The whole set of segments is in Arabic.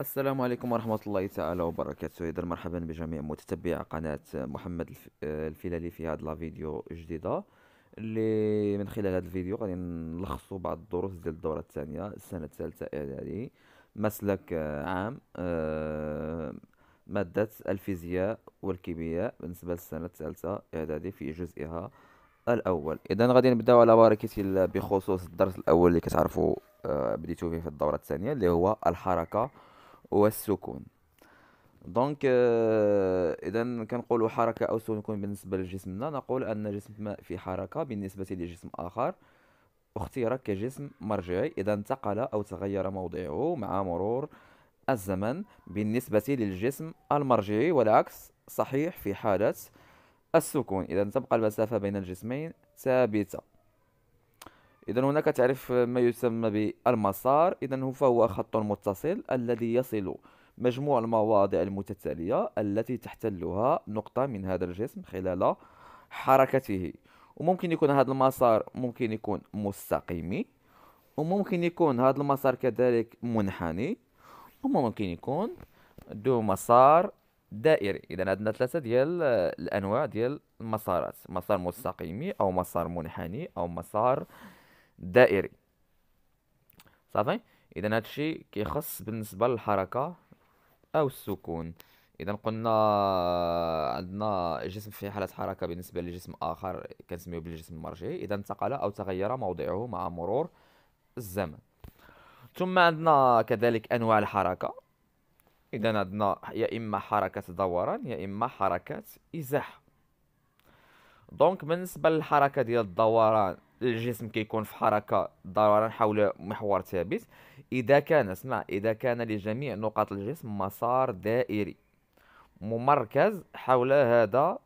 السلام عليكم ورحمة الله تعالى وبركاته إذا مرحبا بجميع متتبعي قناة محمد آه، الفلالي في هذا الفيديو جديدة اللي من خلال هذا الفيديو غادي نلخصوا بعض الدروس ديال الدورة الثانية السنة الثالثة إعدادي مسلك عام آه، مادة الفيزياء والكيمياء بالنسبة للسنة الثالثة إعدادي في جزئها الأول إذا غادي نبداو على بركة الله بخصوص الدرس الأول اللي كتعرفوا آه، بديتو فيه في الدورة الثانية اللي هو الحركة والسكون دونك آه، اذا كنقولوا حركه او سكون بالنسبه لجسمنا نقول ان جسم ما في حركه بالنسبه لجسم اخر اختير كجسم مرجعي اذا انتقل او تغير موضعه مع مرور الزمن بالنسبه للجسم المرجعي والعكس صحيح في حاله السكون اذا تبقى المسافه بين الجسمين ثابته اذا هناك تعرف ما يسمى بالمسار اذا فهو خط متصل الذي يصل مجموع المواضع المتتالية التي تحتلها نقطة من هذا الجسم خلال حركته وممكن يكون هذا المسار ممكن يكون مستقيمي وممكن يكون هذا المسار كذلك منحني وممكن يكون ذو مسار دائري اذا عندنا ثلاثه ديال الانواع ديال المسارات مسار مستقيمي او مسار منحني او مسار دائري صافي اذا هادشي كيخص بالنسبه للحركه او السكون اذا قلنا عندنا جسم في حاله حركه بالنسبه لجسم اخر كنسميه بالجسم المرجعي اذا انتقل او تغير موضعه مع مرور الزمن ثم عندنا كذلك انواع الحركه اذا عندنا يا اما حركه دوران يا اما حركه ازاحه دونك بالنسبه للحركه ديال الدوران الجسم كيكون في حركه ضرورا حول محور ثابت اذا كان اسمع اذا كان لجميع نقاط الجسم مسار دائري ممركز حول هذا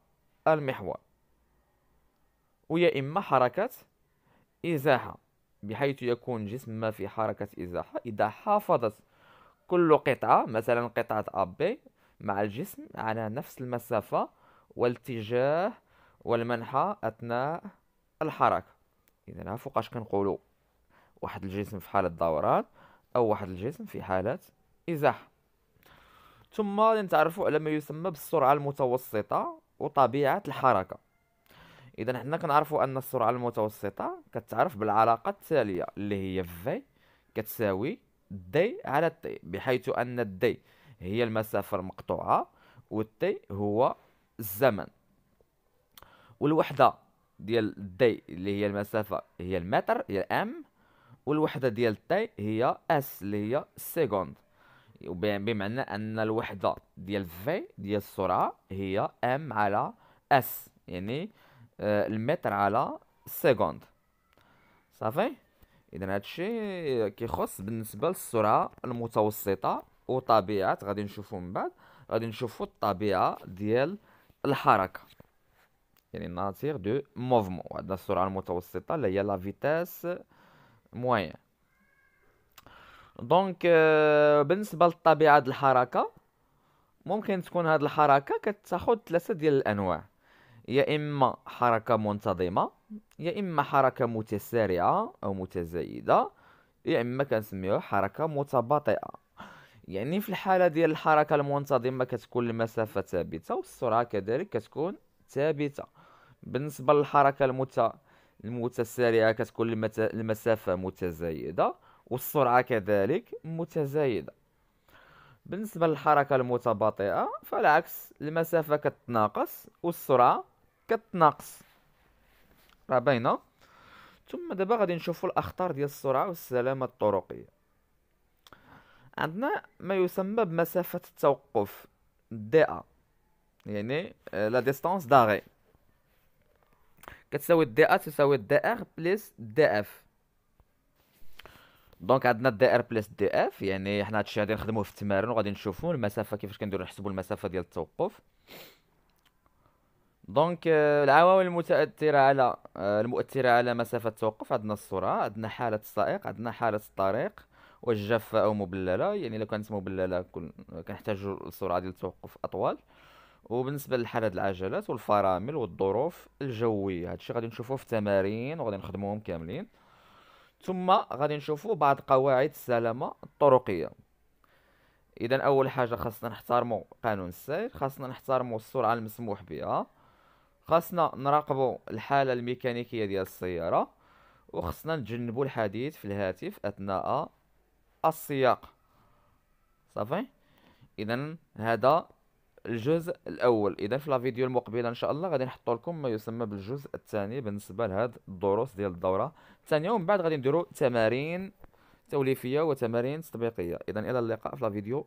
المحور ويا اما حركه ازاحه بحيث يكون جسم ما في حركه ازاحه اذا حافظت كل قطعه مثلا قطعه ابي مع الجسم على نفس المسافه والاتجاه والمنحى اثناء الحركه اذا فوقاش كنقولوا واحد الجسم في حاله دوران او واحد الجسم في حاله ازاح ثم نتعرفوا على ما يسمى بالسرعه المتوسطه وطبيعه الحركه اذا حنا كنعرفوا ان السرعه المتوسطه كتعرف بالعلاقه التاليه اللي هي في كتساوي دي على تي بحيث ان الدي هي المسافه المقطوعه والتي هو الزمن والوحده ديال دي اللي هي المسافه هي المتر هي ام والوحده ديال تي هي اس اللي هي السكوند بمعنى ان الوحده ديال في ديال السرعه هي ام على اس يعني آه، المتر على السكوند صافي اذا هادشي كيخص بالنسبه للسرعه المتوسطه وطبيعه غادي نشوفو من بعد غادي نشوفو الطبيعه ديال الحركه يعني ناتير دو موفمون وعندنا السرعه المتوسطه اللي هي لا فيتاس موين دونك آه، بالنسبه لطبيعه الحركه ممكن تكون هذه الحركه كتاخذ ثلاثه ديال الانواع يا اما حركه منتظمه يا اما حركه متسارعه او متزايده يا اما كنسميوها حركه متباطئه يعني في الحاله ديال الحركه المنتظمه كتكون المسافه ثابته والسرعه كذلك كتكون ثابته بالنسبه للحركه المت المتسارعه كتكون المت... المسافه متزايده والسرعه كذلك متزايده بالنسبه للحركه المتباطئه فالعكس المسافه كتناقص والسرعه كتناقص راه باينه ثم دابا غادي نشوفوا الاخطار ديال السرعه والسلامه الطرقيه عندنا ما يسمى بمسافه التوقف دي يعني لا ديستونس داغي كتساوي دي ا تساوي دي ار بليس دي اف دونك عندنا دي ار بلس دي اف يعني حنا هادشي غادي نخدموه في التمارين وغادي نشوفوا المسافه كيفاش كنديروا نحسبوا المسافه ديال التوقف دونك آه، العوامل المتاثره على آه، المؤثره على مسافه التوقف عندنا السرعه عندنا حاله السائق عندنا حاله الطريق واش جافه او مبلله يعني لو كانت مبلله كنحتاجوا السرعه ديال التوقف اطول وبالنسبه للحاله العجلات والفرامل والظروف الجويه هادشي غادي نشوفوه في التمارين وغادي نخدموهم كاملين ثم غادي نشوفوا بعض قواعد السلامه الطرقيه اذا اول حاجه خاصنا نحترموا قانون السير خاصنا نحترموا السرعه المسموح بها خاصنا نراقبوا الحاله الميكانيكيه ديال السياره وخاصنا نتجنبوا الحديث في الهاتف اثناء السياق صافي اذا هذا الجزء الاول اذا في لا فيديو المقبله ان شاء الله غادي نحط لكم ما يسمى بالجزء الثاني بالنسبه لهاد الدروس ديال الدوره الثانيه ومن بعد غادي نديرو تمارين توليفيه وتمارين تطبيقيه اذا الى اللقاء في لا فيديو